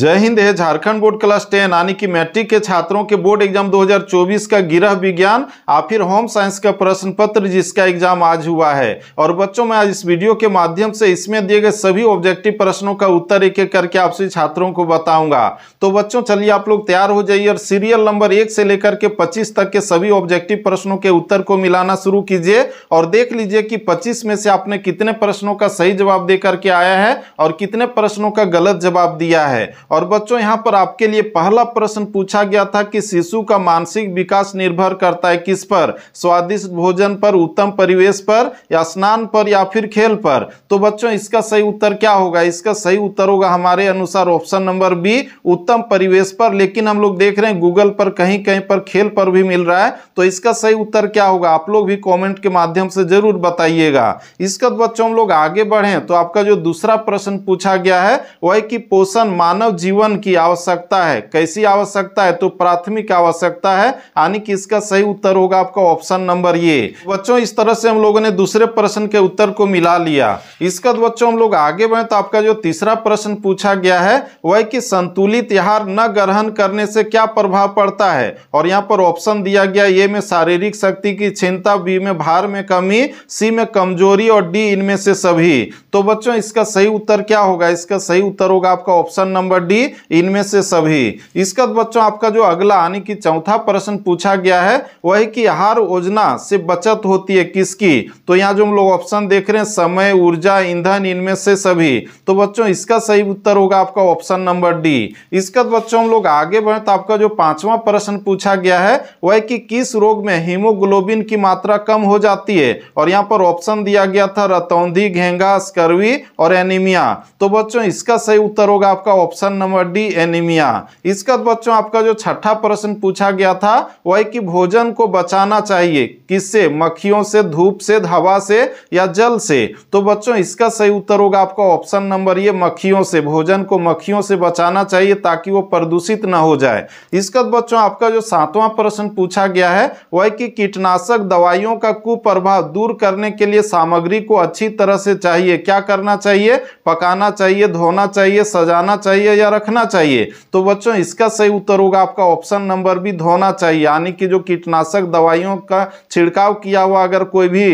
जय हिंद है Jharkhand board class ten यानी कि मैट्रिक के छात्रों के बोर्ड एग्जाम 2024 का गिरह विज्ञान या फिर होम साइंस का प्रश्न पत्र जिसका एग्जाम आज हुआ है और बच्चों मैं आज इस वीडियो के माध्यम से इसमें दिए गए सभी ऑब्जेक्टिव प्रश्नों का उत्तर एक एक करके आपसे छात्रों को बताऊंगा तो बच्चों चलिए आप लोग तैयार हो जाइए और सीरियल नंबर एक से लेकर के पच्चीस तक के सभी ऑब्जेक्टिव प्रश्नों के उत्तर को मिलाना शुरू कीजिए और देख लीजिए कि पच्चीस में से आपने कितने प्रश्नों का सही जवाब दे करके आया है और कितने प्रश्नों का गलत जवाब दिया है और बच्चों यहाँ पर आपके लिए पहला प्रश्न पूछा गया था कि शिशु का मानसिक विकास निर्भर करता है किस पर स्वादिष्ट भोजन पर उत्तम परिवेश पर या स्नान पर या फिर खेल पर तो बच्चों इसका सही उत्तर क्या होगा इसका सही उत्तर होगा हमारे अनुसार ऑप्शन नंबर बी उत्तम परिवेश पर लेकिन हम लोग देख रहे हैं गूगल पर कहीं कहीं पर खेल पर भी मिल रहा है तो इसका सही उत्तर क्या होगा आप लोग भी कॉमेंट के माध्यम से जरूर बताइएगा इसका बच्चों हम लोग आगे बढ़े तो आपका जो दूसरा प्रश्न पूछा गया है वह कि पोषण मानव जीवन की आवश्यकता है कैसी आवश्यकता है तो प्राथमिक आवश्यकता है यानी कि इसका सही उत्तर होगा आपका ऑप्शन नंबर ये बच्चों इस तरह से हम लोगों ने दूसरे प्रश्न के उत्तर को मिला लिया इसका बच्चों हम लोग आगे बढ़े तो आपका जो तीसरा प्रश्न पूछा गया है वह कि संतुलित आहार न ग्रहण करने से क्या प्रभाव पड़ता है और यहाँ पर ऑप्शन दिया गया ये में शारीरिक शक्ति की चिंता बी में भार में कमी सी में कमजोरी और डी इनमें से सभी तो बच्चों इसका सही उत्तर क्या होगा इसका सही उत्तर होगा आपका ऑप्शन नंबर डी इनमें से सभी इसका बच्चों आपका जो अगला यानी कि चौथा प्रश्न पूछा गया है वही कि आहार योजना से बचत होती है किसकी तो यहाँ जो हम लोग ऑप्शन देख रहे हैं समय ऊर्जा ईंधन इनमें से सभी तो बच्चों इसका सही उत्तर होगा आपका ऑप्शन नंबर डी इसका बच्चों हम लोग आगे बढ़े तो आपका जो पांचवा प्रश्न पूछा गया है वह कि किस रोग में हीमोग्लोबिन की मात्रा कम हो जाती है और यहाँ पर ऑप्शन दिया गया था रतौंधी घेंगा स्कर्वी और एनीमिया तो बच्चों इसका सही उत्तर होगा आपका option option number D anaemia इसका बच्चों आपका जो छठा प्रश्न पूछा गया था वह कि भोजन को बचाना चाहिए किससे मक्खियों से धूप से हवा से या जल से तो बच्चों इसका सही उत्तर होगा आपका ऑप्शन नंबर ये मक्खियों से भोजन को मक्खियों से बचाना चाहिए ताकि वो प्रदूषित ना हो जाए इसका बच्चों आपका जो सातवां प्रश्न पूछा गया है वह कि कीटनाशक दवाइयों का कुप्रभाव दूर करने के लिए सामग्री को अच्छी तरह से चाहिए क्या करना चाहिए पकाना चाहिए धोना चाहिए सजाना चाहिए चाहिए या रखना चाहिए तो बच्चों इसका सही उत्तर होगा आपका ऑप्शन नंबर भी धोना चाहिए यानी कि जो कीटनाशक दवाइयों का छिड़काव किया हुआ अगर कोई भी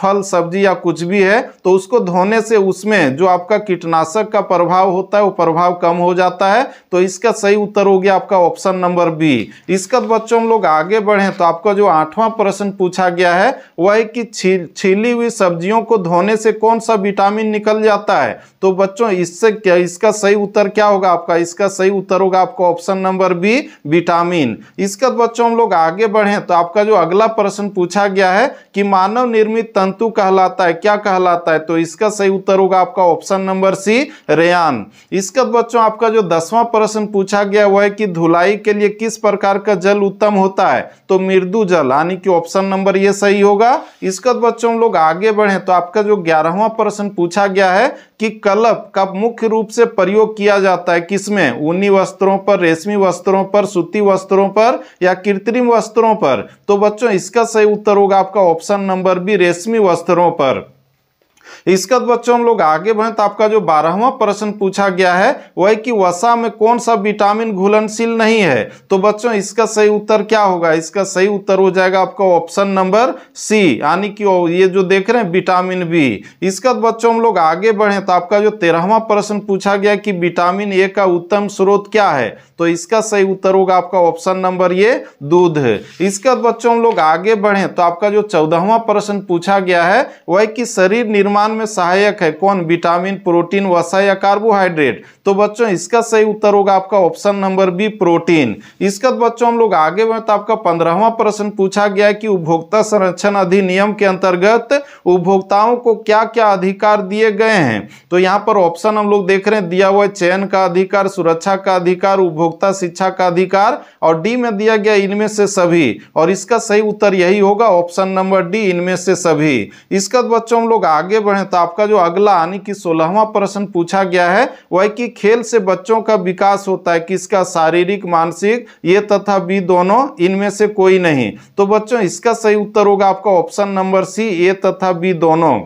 फल सब्जी या कुछ भी है तो उसको धोने से उसमें जो आपका कीटनाशक का प्रभाव होता है वो प्रभाव कम हो जाता है तो इसका सही उत्तर हो गया आपका ऑप्शन नंबर बी इसका बच्चों हम लोग आगे बढ़े तो आपका जो आठवां प्रश्न पूछा गया है वह है कि छीली हुई सब्जियों को धोने से कौन सा विटामिन निकल जाता है तो बच्चों इससे क्या इसका सही उत्तर क्या क्या होगा आपका इसका सही उत्तर होगा आपको ऑप्शन नंबर बी विटामिन इसके बच्चों हम लोग आगे बढ़े तो आपका जो अगला प्रश्न पूछा गया है कि मानव निर्मित तंतु कहलाता है क्या कहलाता है तो इसका सही उत्तर होगा आपका ऑप्शन नंबर सी रेयान इसके बच्चों आपका जो दसवां प्रश्न पूछा गया वह है कि धुलाई के लिए किस प्रकार का जल उत्तम होता है तो मृदु जल यानी कि ऑप्शन नंबर ये सही होगा इसके बच्चों हम लोग आगे बढ़े तो आपका जो ग्यारहवा प्रश्न पूछा गया है कि कलप का मुख्य रूप से प्रयोग किया जाता है किसमें ऊनी वस्त्रों पर रेशमी वस्त्रों पर सूती वस्त्रों पर या कृत्रिम वस्त्रों पर तो बच्चों इसका सही उत्तर होगा आपका ऑप्शन नंबर बी रेशमी वस्त्रों पर इसके बच्चों हम लोग आगे बढ़े तो आपका जो बारहवा प्रश्न पूछा गया है वह कि वसा में कौन सा विटामिन घुलनशील नहीं है तो बच्चों इसका सही उत्तर क्या होगा इसका सही उत्तर हो जाएगा आपका ऑप्शन नंबर सी यानी कि ये जो देख रहे हैं विटामिन बी इसका बच्चों हम लोग आगे बढ़े तो आपका जो तेरहवा प्रश्न पूछा गया कि विटामिन ए का उत्तम स्रोत क्या है तो इसका सही उत्तर होगा आपका ऑप्शन नंबर ये दूध है इसका बच्चों हम लोग आगे बढ़े तो आपका जो चौदहवा प्रश्न पूछा गया है वह कि शरीर निर्माण निर्माण में सहायक है कौन विटामिन प्रोटीन वसा या कार्बोहाइड्रेट तो बच्चों इसका सही उत्तर होगा आपका ऑप्शन नंबर बी प्रोटीन इसका तो बच्चों हम लोग आगे बढ़े तो आपका पंद्रहवा प्रश्न पूछा गया है कि उपभोक्ता संरक्षण अधिनियम के अंतर्गत उपभोक्ताओं को क्या क्या अधिकार दिए गए हैं तो यहाँ पर ऑप्शन हम लोग देख रहे हैं दिया हुआ है चयन का अधिकार सुरक्षा का अधिकार उपभोक्ता शिक्षा का अधिकार और डी में दिया गया इनमें से सभी और इसका सही उत्तर यही होगा ऑप्शन नंबर डी इनमें से सभी इसका तो बच्चों हम लोग आगे बढ़े तो आपका जो अगला यानी कि सोलहवा प्रश्न पूछा गया है वह कि खेल से बच्चों का विकास होता है किसका शारीरिक मानसिक ये तथा बी दोनों इनमें से कोई नहीं तो बच्चों इसका सही उत्तर होगा आपका ऑप्शन नंबर सी ए तथा बी दोनों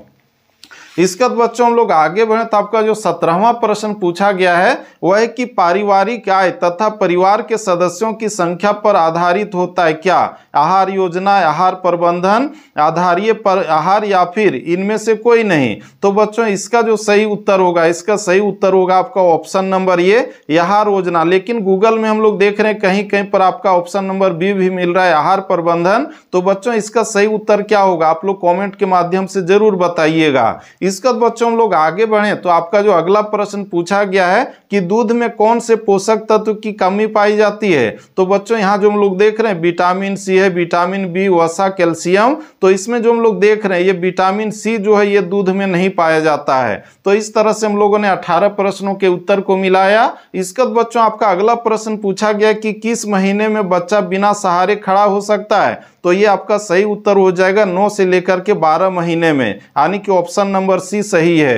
इसके बाद बच्चों हम लोग आगे बढ़े तो आपका जो सत्रहवा प्रश्न पूछा गया है वह है कि पारिवारिक आय तथा परिवार के सदस्यों की संख्या पर आधारित होता है क्या आहार योजना आहार प्रबंधन आधारीय पर आहार या फिर इनमें से कोई नहीं तो बच्चों इसका जो सही उत्तर होगा इसका सही उत्तर होगा आपका ऑप्शन नंबर ये आहार योजना लेकिन गूगल में हम लोग देख रहे हैं कहीं कहीं पर आपका ऑप्शन नंबर बी भी मिल रहा है आहार प्रबंधन तो बच्चों इसका सही उत्तर क्या होगा आप लोग कॉमेंट के माध्यम से जरूर बताइएगा इसके बच्चों हम लोग आगे बढ़े तो आपका जो अगला प्रश्न पूछा गया है कि दूध में कौन से पोषक तत्व की कमी पाई जाती है तो बच्चों यहाँ जो हम लोग देख रहे हैं विटामिन सी है विटामिन बी वसा कैल्शियम तो इसमें जो हम लोग देख रहे हैं ये विटामिन सी जो है ये दूध में नहीं पाया जाता है तो इस तरह से हम लोगों ने अठारह प्रश्नों के उत्तर को मिलाया इसका बच्चों आपका अगला प्रश्न पूछा गया कि किस महीने में बच्चा बिना सहारे खड़ा हो सकता है तो ये आपका सही उत्तर हो जाएगा नौ से लेकर के बारह महीने में यानी कि ऑप्शन नंबर सी सही है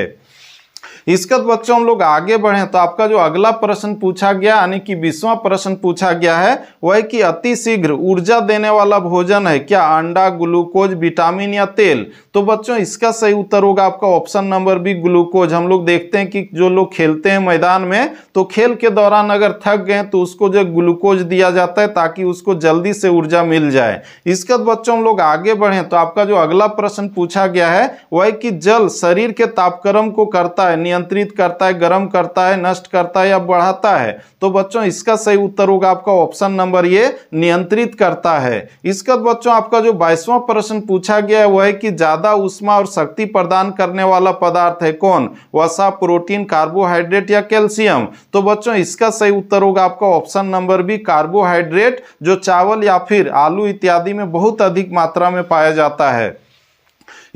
इसके बाद बच्चों हम लोग आगे बढ़े तो आपका जो अगला प्रश्न पूछा गया यानी कि बीसवा प्रश्न पूछा गया है वह कि अतिशीघ्र ऊर्जा देने वाला भोजन है क्या अंडा ग्लूकोज विटामिन या तेल तो बच्चों इसका सही उत्तर होगा आपका ऑप्शन नंबर बी ग्लूकोज हम लोग देखते हैं कि जो लोग खेलते हैं मैदान में तो खेल के दौरान अगर थक गए तो उसको जो ग्लूकोज दिया जाता है ताकि उसको जल्दी से ऊर्जा मिल जाए इसके बाद बच्चों हम लोग आगे बढ़े तो आपका जो अगला प्रश्न पूछा गया है वह कि जल शरीर के तापक्रम को करता है नियंत्रित करता है गर्म करता है नष्ट करता है या बढ़ाता है तो बच्चों इसका सही उत्तर होगा आपका ऑप्शन नंबर ये नियंत्रित करता है इसका बच्चों आपका जो बाईसवा प्रश्न पूछा गया है वह है कि ज्यादा उष्मा और शक्ति प्रदान करने वाला पदार्थ है कौन वसा प्रोटीन कार्बोहाइड्रेट या कैल्शियम तो बच्चों इसका सही उत्तर होगा आपका ऑप्शन नंबर बी कार्बोहाइड्रेट जो चावल या फिर आलू इत्यादि में बहुत अधिक मात्रा में पाया जाता है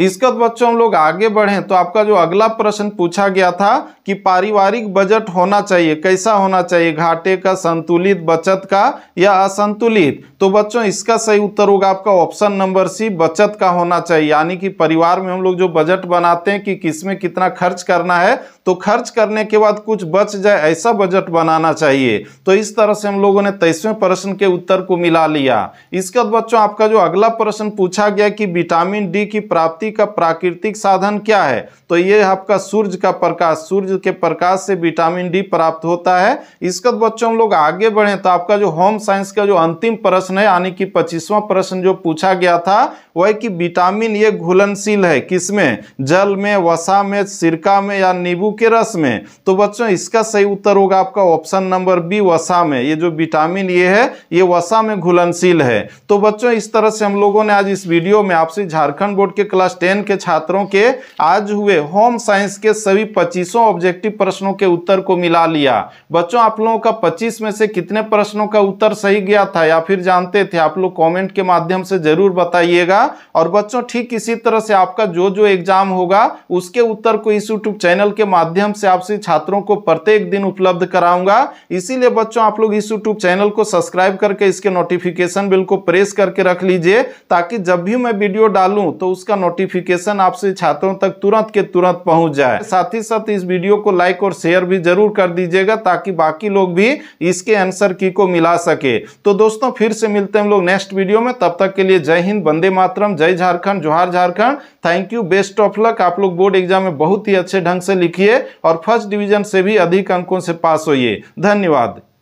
इसके बाद बच्चों हम लोग आगे बढ़े तो आपका जो अगला प्रश्न पूछा गया था कि पारिवारिक बजट होना चाहिए कैसा होना चाहिए घाटे का संतुलित बचत का या असंतुलित तो बच्चों इसका सही उत्तर होगा आपका ऑप्शन नंबर सी बचत का होना चाहिए यानी कि परिवार में हम लोग जो बजट बनाते हैं कि किसमें कितना खर्च करना है तो खर्च करने के बाद कुछ बच जाए ऐसा बजट बनाना चाहिए तो इस तरह से हम लोगों ने तेईसवें प्रश्न के उत्तर को मिला लिया इसके बाद बच्चों आपका जो अगला प्रश्न पूछा गया कि विटामिन डी की प्राप्ति का प्राकृतिक साधन क्या है तो ये आपका सूर्य का प्रकाश सूर्य सूर्य के प्रकाश से विटामिन डी प्राप्त होता है इसके बच्चों लोग आगे बढ़े तो आपका जो होम साइंस का जो अंतिम प्रश्न है यानी कि पच्चीसवां प्रश्न जो पूछा गया था वह कि विटामिन ये घुलनशील है किसमें जल में वसा में सिरका में या नींबू के रस में तो बच्चों इसका सही उत्तर होगा आपका ऑप्शन नंबर बी वसा में ये जो विटामिन ये है ये वसा में घुलनशील है तो बच्चों इस तरह से हम लोगों ने आज इस वीडियो में आपसे झारखंड बोर्ड के क्लास टेन के छात्रों के आज हुए होम साइंस के सभी पच्चीसों ऑब्जेक्ट ऑब्जेक्टिव प्रश्नों के उत्तर को मिला लिया बच्चों आप लोगों का 25 में से कितने प्रश्नों का उत्तर सही गया था या फिर जानते थे आप लोग कमेंट के माध्यम से जरूर बताइएगा और बच्चों ठीक इसी तरह से आपका जो जो एग्जाम होगा उसके उत्तर को इस यूट्यूब चैनल के माध्यम से आपसे छात्रों को प्रत्येक दिन उपलब्ध कराऊंगा इसीलिए बच्चों आप लोग इस यूट्यूब चैनल को सब्सक्राइब करके इसके नोटिफिकेशन बिल को प्रेस करके रख लीजिए ताकि जब भी मैं वीडियो डालू तो उसका नोटिफिकेशन आपसे छात्रों तक तुरंत के तुरंत पहुंच जाए साथ ही साथ इस वीडियो वीडियो को लाइक और शेयर भी जरूर कर दीजिएगा ताकि बाकी लोग भी इसके आंसर की को मिला सके तो दोस्तों फिर से मिलते हैं हम लोग नेक्स्ट वीडियो में तब तक के लिए जय हिंद वंदे मातरम जय झारखंड जोहार Jharkhand thank you best of luck आप लोग बोर्ड एग्जाम में बहुत ही अच्छे ढंग से लिखिए और फर्स्ट डिवीजन से भी अधिक अंकों से पास होइए धन्यवाद